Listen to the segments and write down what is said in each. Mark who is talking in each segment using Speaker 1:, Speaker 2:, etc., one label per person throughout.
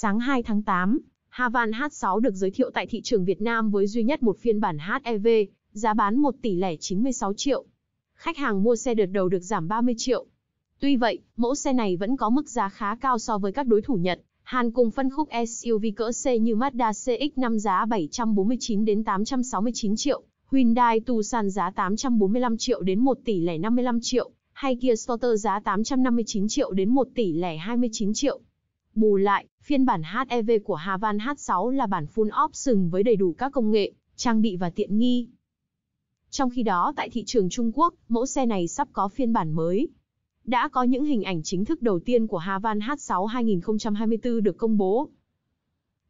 Speaker 1: Sáng 2 tháng 8, Havan H6 được giới thiệu tại thị trường Việt Nam với duy nhất một phiên bản HEV, giá bán 1 tỷ lẻ 96 triệu. Khách hàng mua xe đợt đầu được giảm 30 triệu. Tuy vậy, mẫu xe này vẫn có mức giá khá cao so với các đối thủ Nhật, Hàn cùng phân khúc SUV cỡ C như Mazda CX-5 giá 749 đến 869 triệu, Hyundai Tucson giá 845 triệu đến 1 tỷ lẻ 55 triệu, hay Kia Sporter giá 859 triệu đến 1 tỷ lẻ 29 triệu. Bù lại, Phiên bản HEV của Havan H6 là bản full option với đầy đủ các công nghệ, trang bị và tiện nghi. Trong khi đó tại thị trường Trung Quốc, mẫu xe này sắp có phiên bản mới. Đã có những hình ảnh chính thức đầu tiên của Havan H6 2024 được công bố.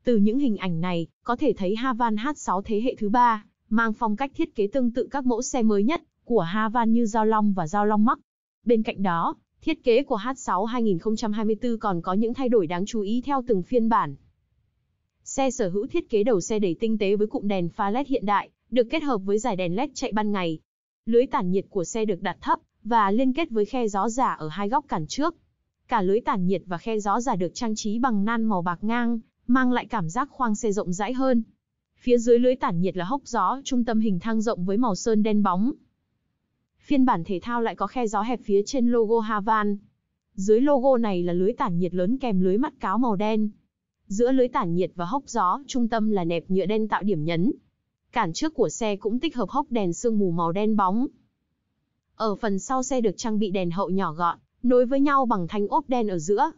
Speaker 1: Từ những hình ảnh này, có thể thấy Havan H6 thế hệ thứ ba mang phong cách thiết kế tương tự các mẫu xe mới nhất của Havan như Giao Long và Giao Long Max. Bên cạnh đó, Thiết kế của H6 2024 còn có những thay đổi đáng chú ý theo từng phiên bản. Xe sở hữu thiết kế đầu xe đầy tinh tế với cụm đèn pha LED hiện đại, được kết hợp với dải đèn LED chạy ban ngày. Lưới tản nhiệt của xe được đặt thấp và liên kết với khe gió giả ở hai góc cản trước. Cả lưới tản nhiệt và khe gió giả được trang trí bằng nan màu bạc ngang, mang lại cảm giác khoang xe rộng rãi hơn. Phía dưới lưới tản nhiệt là hốc gió, trung tâm hình thang rộng với màu sơn đen bóng, Phiên bản thể thao lại có khe gió hẹp phía trên logo Havan. Dưới logo này là lưới tản nhiệt lớn kèm lưới mắt cáo màu đen. Giữa lưới tản nhiệt và hốc gió, trung tâm là nẹp nhựa đen tạo điểm nhấn. Cản trước của xe cũng tích hợp hốc đèn sương mù màu đen bóng. Ở phần sau xe được trang bị đèn hậu nhỏ gọn, nối với nhau bằng thanh ốp đen ở giữa.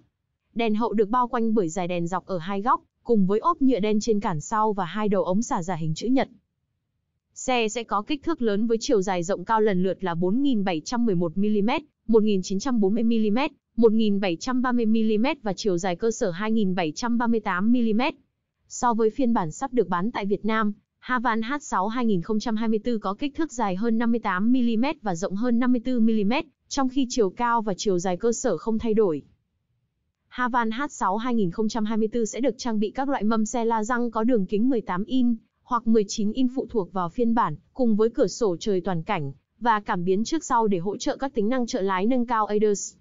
Speaker 1: Đèn hậu được bao quanh bởi dài đèn dọc ở hai góc, cùng với ốp nhựa đen trên cản sau và hai đầu ống xả giả hình chữ nhật. Xe sẽ có kích thước lớn với chiều dài rộng cao lần lượt là 4.711mm, 1.940mm, 1.730mm và chiều dài cơ sở 2.738mm. So với phiên bản sắp được bán tại Việt Nam, Havan H6 2024 có kích thước dài hơn 58mm và rộng hơn 54mm, trong khi chiều cao và chiều dài cơ sở không thay đổi. Havan H6 2024 sẽ được trang bị các loại mâm xe la răng có đường kính 18 in, hoặc 19 in phụ thuộc vào phiên bản, cùng với cửa sổ trời toàn cảnh, và cảm biến trước sau để hỗ trợ các tính năng trợ lái nâng cao ADAS.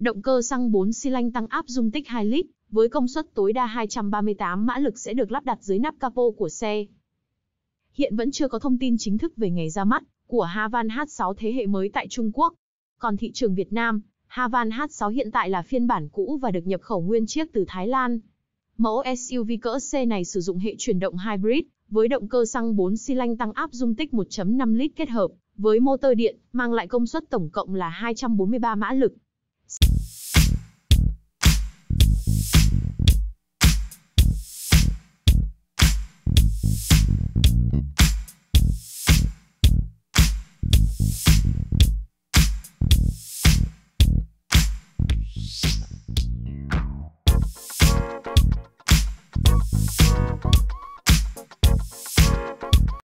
Speaker 1: Động cơ xăng 4 xi lanh tăng áp dung tích 2 lít, với công suất tối đa 238 mã lực sẽ được lắp đặt dưới nắp capo của xe. Hiện vẫn chưa có thông tin chính thức về ngày ra mắt của Havan H6 thế hệ mới tại Trung Quốc. Còn thị trường Việt Nam, Havan H6 hiện tại là phiên bản cũ và được nhập khẩu nguyên chiếc từ Thái Lan. Mẫu SUV cỡ C này sử dụng hệ chuyển động hybrid, với động cơ xăng 4 xi lanh tăng áp dung tích 1.5 lít kết hợp, với motor điện, mang lại công suất tổng cộng là 243 mã lực,